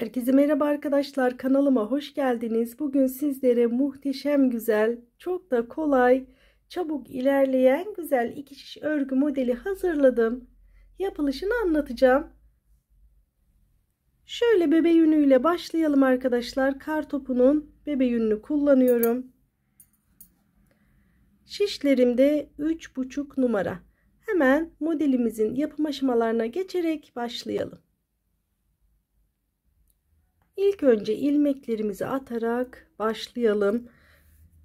Herkese merhaba arkadaşlar kanalıma hoş geldiniz. Bugün sizlere muhteşem güzel, çok da kolay, çabuk ilerleyen güzel iki şiş örgü modeli hazırladım. Yapılışını anlatacağım. Şöyle bebe yünüyle başlayalım arkadaşlar. Kar topunun bebe yününü kullanıyorum. Şişlerimde 3,5 numara. Hemen modelimizin yapım aşamalarına geçerek başlayalım. İlk önce ilmeklerimizi atarak başlayalım.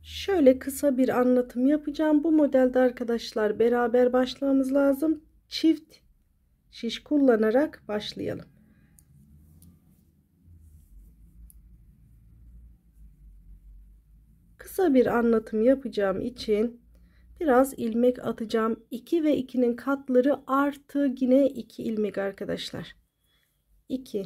Şöyle kısa bir anlatım yapacağım. Bu modelde arkadaşlar beraber başlamamız lazım. Çift şiş kullanarak başlayalım. Kısa bir anlatım yapacağım için biraz ilmek atacağım. 2 ve 2'nin katları artı yine 2 ilmek arkadaşlar. 2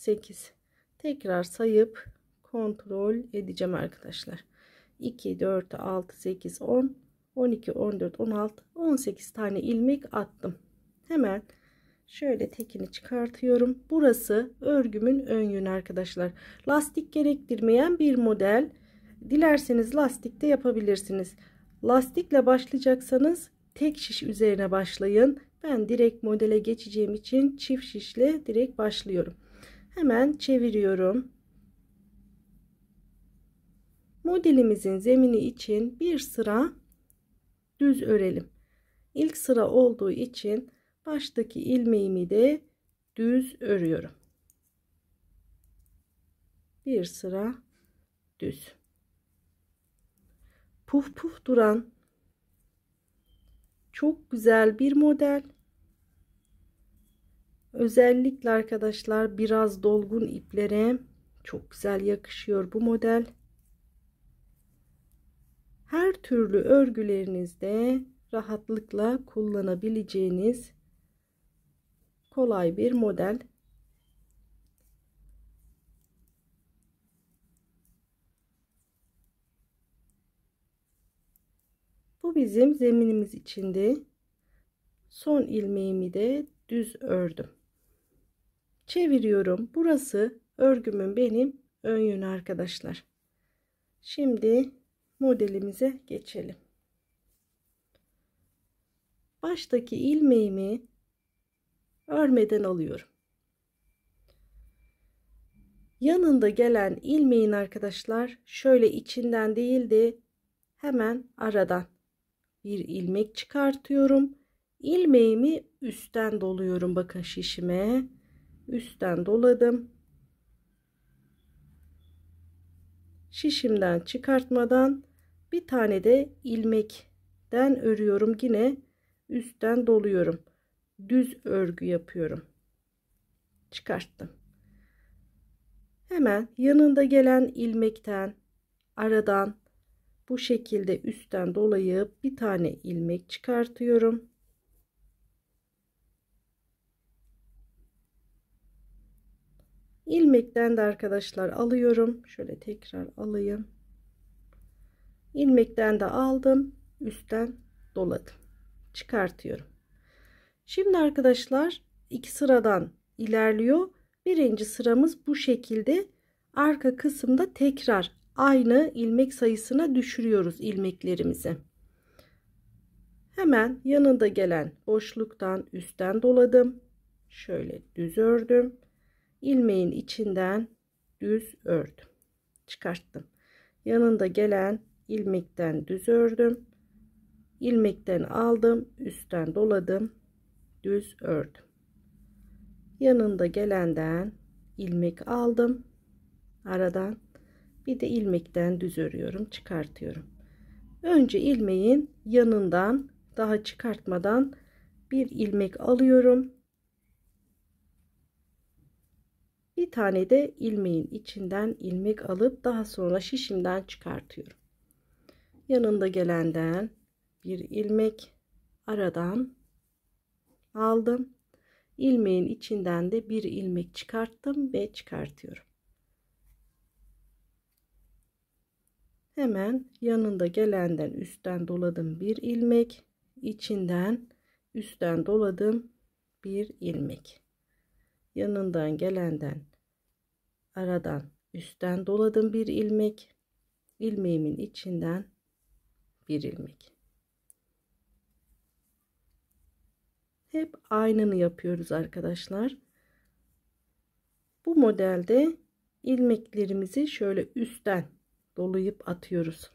8 tekrar sayıp kontrol edeceğim arkadaşlar 2 4 6 8 10 12 14 16 18 tane ilmek attım hemen şöyle tekini çıkartıyorum burası örgümün ön yönü arkadaşlar lastik gerektirmeyen bir model dilerseniz lastikte yapabilirsiniz lastikle başlayacaksanız tek şiş üzerine başlayın ben direkt modele geçeceğim için çift şişle direkt başlıyorum hemen çeviriyorum. Modelimizin zemini için bir sıra düz örelim. İlk sıra olduğu için baştaki ilmeğimi de düz örüyorum. Bir sıra düz. Puf puf duran çok güzel bir model. Özellikle arkadaşlar biraz dolgun iplere çok güzel yakışıyor bu model. Her türlü örgülerinizde rahatlıkla kullanabileceğiniz kolay bir model. Bu bizim zeminimiz içinde. Son ilmeğimi de düz ördüm çeviriyorum. Burası örgümün benim ön yönü arkadaşlar. Şimdi modelimize geçelim. Baştaki ilmeğimi örmeden alıyorum. Yanında gelen ilmeğin arkadaşlar şöyle içinden değil de hemen aradan bir ilmek çıkartıyorum. İlmeğimi üstten doluyorum bakın şişime üstten doladım şişimden çıkartmadan bir tane de ilmekten örüyorum yine üstten doluyorum düz örgü yapıyorum çıkarttım hemen yanında gelen ilmekten aradan bu şekilde üstten dolayıp bir tane ilmek çıkartıyorum ilmekten de arkadaşlar alıyorum. Şöyle tekrar alayım. ilmekten de aldım. Üstten doladım. Çıkartıyorum. Şimdi arkadaşlar iki sıradan ilerliyor. Birinci sıramız bu şekilde. Arka kısımda tekrar aynı ilmek sayısına düşürüyoruz ilmeklerimizi. Hemen yanında gelen boşluktan üstten doladım. Şöyle düz ördüm ilmeğin içinden düz ördüm. Çıkarttım. Yanında gelen ilmekten düz ördüm. ilmekten aldım, üstten doladım, düz ördüm. Yanında gelenden ilmek aldım. Aradan bir de ilmekten düz örüyorum, çıkartıyorum. Önce ilmeğin yanından daha çıkartmadan bir ilmek alıyorum. Bir tane de ilmeğin içinden ilmek alıp daha sonra şişimden çıkartıyorum. Yanında gelenden bir ilmek aradan aldım. Ilmeğin içinden de bir ilmek çıkarttım ve çıkartıyorum. Hemen yanında gelenden üstten doladım bir ilmek, içinden üstten doladım bir ilmek. Yanından gelenden aradan üstten doladım bir ilmek ilmeğimin içinden bir ilmek hep aynını yapıyoruz arkadaşlar bu modelde ilmeklerimizi şöyle üstten dolayıp atıyoruz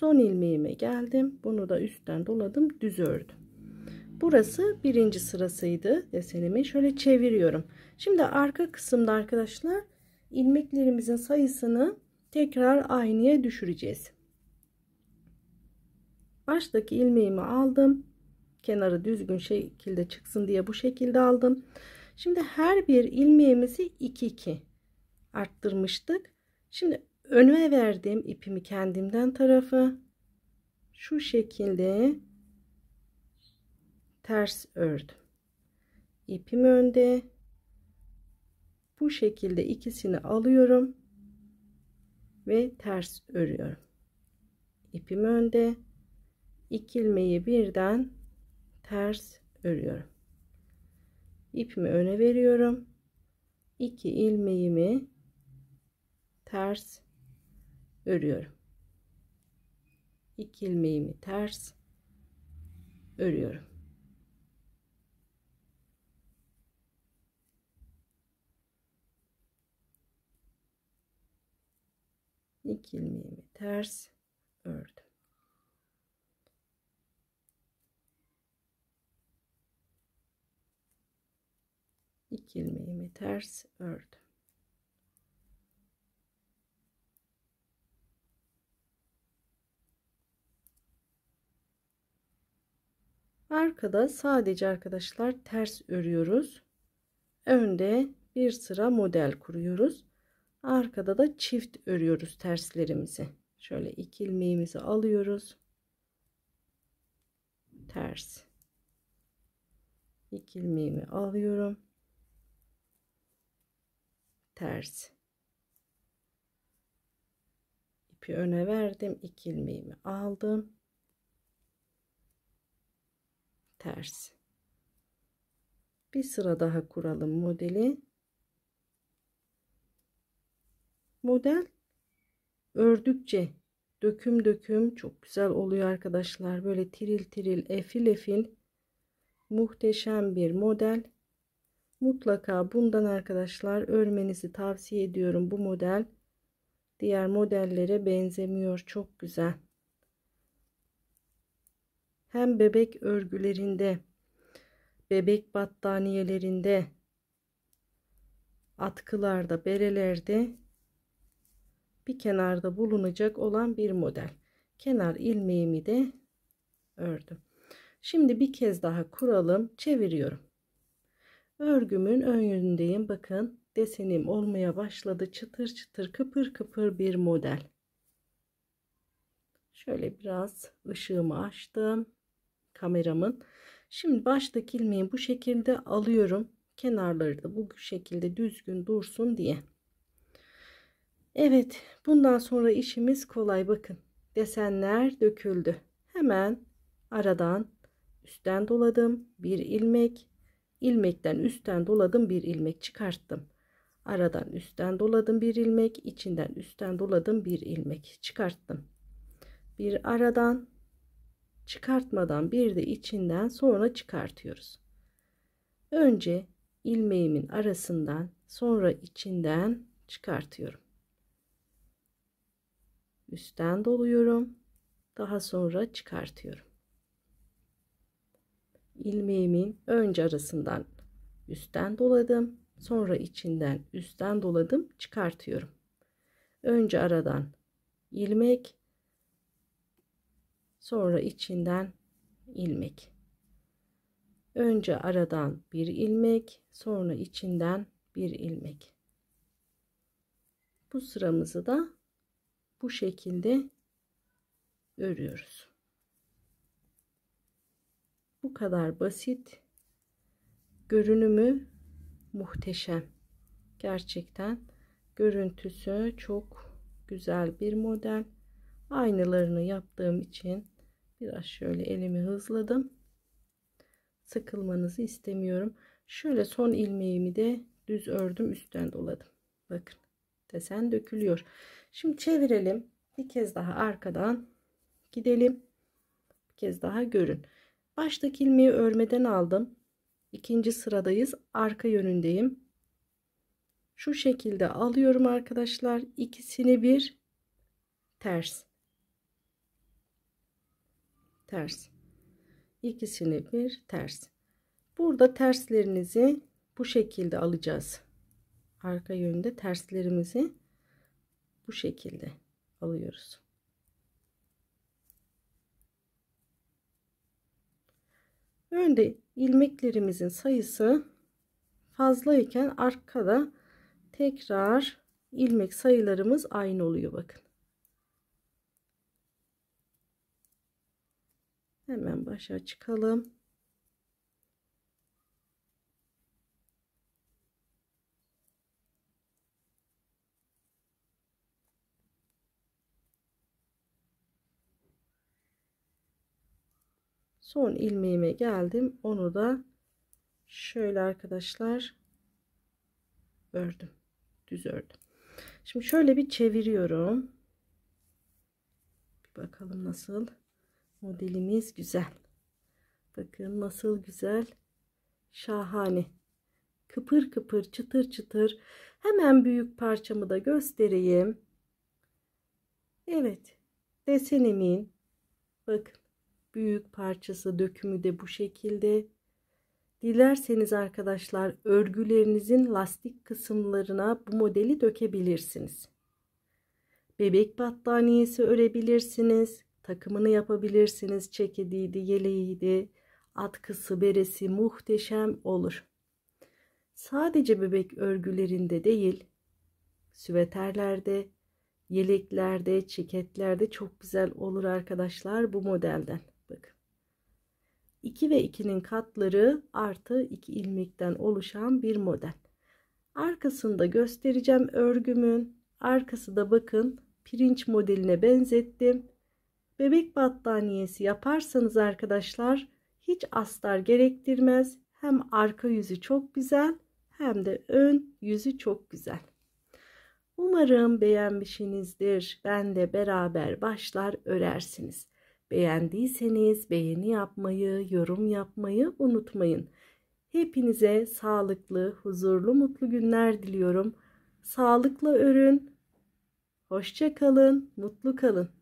Son ilmeğime geldim. Bunu da üstten doladım. Düz ördüm. Burası birinci sırasıydı desenimi. Şöyle çeviriyorum. Şimdi arka kısımda arkadaşlar ilmeklerimizin sayısını tekrar aynıya düşüreceğiz. Baştaki ilmeğimi aldım. Kenarı düzgün şekilde çıksın diye bu şekilde aldım. Şimdi her bir ilmeğimizi 2 2 arttırmıştık. Şimdi önüme verdiğim ipimi kendimden tarafı şu şekilde ters ördüm. İpim önde. Bu şekilde ikisini alıyorum ve ters örüyorum. İpim önde. İki ilmeği birden ters örüyorum. İpimi öne veriyorum. İki ilmeğimi ters örüyorum. İki ilmeğimi ters örüyorum. İki ilmeğimi ters ördüm. İki ilmeğimi ters ördüm. Arkada sadece arkadaşlar ters örüyoruz. Önde bir sıra model kuruyoruz. Arkada da çift örüyoruz terslerimizi. Şöyle iki ilmeğimizi alıyoruz. Ters. İki ilmeğimi alıyorum. Ters. İpi öne verdim. İki ilmeğimi aldım ters bir sıra daha kuralım modeli model ördükçe döküm döküm çok güzel oluyor arkadaşlar böyle tiril tiril efil efil muhteşem bir model mutlaka bundan arkadaşlar örmenizi tavsiye ediyorum bu model diğer modellere benzemiyor çok güzel hem bebek örgülerinde, bebek battaniyelerinde, atkılarda, berelerde bir kenarda bulunacak olan bir model. Kenar ilmeğimi de ördüm. Şimdi bir kez daha kuralım, çeviriyorum. Örgümün ön yönündeyim. Bakın desenim olmaya başladı. Çıtır çıtır kıpır kıpır bir model. Şöyle biraz ışığımı açtım kameramın. Şimdi baştaki ilmeği bu şekilde alıyorum. Kenarları da bu şekilde düzgün dursun diye. Evet bundan sonra işimiz kolay bakın. Desenler döküldü. Hemen aradan üstten doladım. Bir ilmek. ilmekten üstten doladım. Bir ilmek çıkarttım. Aradan üstten doladım bir ilmek, içinden üstten doladım bir ilmek çıkarttım. Bir aradan çıkartmadan bir de içinden sonra çıkartıyoruz. Önce ilmeğimin arasından sonra içinden çıkartıyorum. Üstten doluyorum. Daha sonra çıkartıyorum. İlmeğimin önce arasından üstten doladım. Sonra içinden üstten doladım. Çıkartıyorum. Önce aradan ilmek Sonra içinden ilmek. Önce aradan bir ilmek, sonra içinden bir ilmek. Bu sıramızı da bu şekilde örüyoruz. Bu kadar basit. Görünümü muhteşem. Gerçekten görüntüsü çok güzel bir model. Aynılarını yaptığım için Biraz şöyle elimi hızladım. Sıkılmanızı istemiyorum. Şöyle son ilmeğimi de düz ördüm üstten doladım. Bakın desen dökülüyor. Şimdi çevirelim. Bir kez daha arkadan gidelim. Bir kez daha görün. Baştaki ilmeği örmeden aldım. İkinci sıradayız. Arka yönündeyim. Şu şekilde alıyorum arkadaşlar. İkisini bir ters ters ikisini bir ters burada terslerinizi bu şekilde alacağız arka yönde terslerimizi bu şekilde alıyoruz önde ilmeklerimizin sayısı fazlayken arkada tekrar ilmek sayılarımız aynı oluyor bakın Hemen başa çıkalım. Son ilmeğime geldim. Onu da şöyle arkadaşlar ördüm. Düz ördüm. Şimdi şöyle bir çeviriyorum. Bir bakalım nasıl. Nasıl. Modelimiz güzel. Bakın nasıl güzel. Şahane. Kıpır kıpır çıtır çıtır. Hemen büyük parçamı da göstereyim. Evet. Desenimin bak büyük parçası dökümü de bu şekilde. Dilerseniz arkadaşlar örgülerinizin lastik kısımlarına bu modeli dökebilirsiniz. Bebek battaniyesi örebilirsiniz. Takımını yapabilirsiniz. Çekidiydi, yeleğiydi, atkısı, beresi muhteşem olur. Sadece bebek örgülerinde değil, süveterlerde, yeleklerde, çeketlerde çok güzel olur arkadaşlar bu modelden. Bakın. 2 ve 2'nin katları artı 2 ilmekten oluşan bir model. Arkasında göstereceğim örgümün. Arkası da bakın pirinç modeline benzettim. Bebek battaniyesi yaparsanız arkadaşlar hiç astar gerektirmez. Hem arka yüzü çok güzel hem de ön yüzü çok güzel. Umarım beğenmişsinizdir. Ben de beraber başlar örersiniz. Beğendiyseniz beğeni yapmayı, yorum yapmayı unutmayın. Hepinize sağlıklı, huzurlu, mutlu günler diliyorum. Sağlıkla örün. Hoşça kalın, mutlu kalın.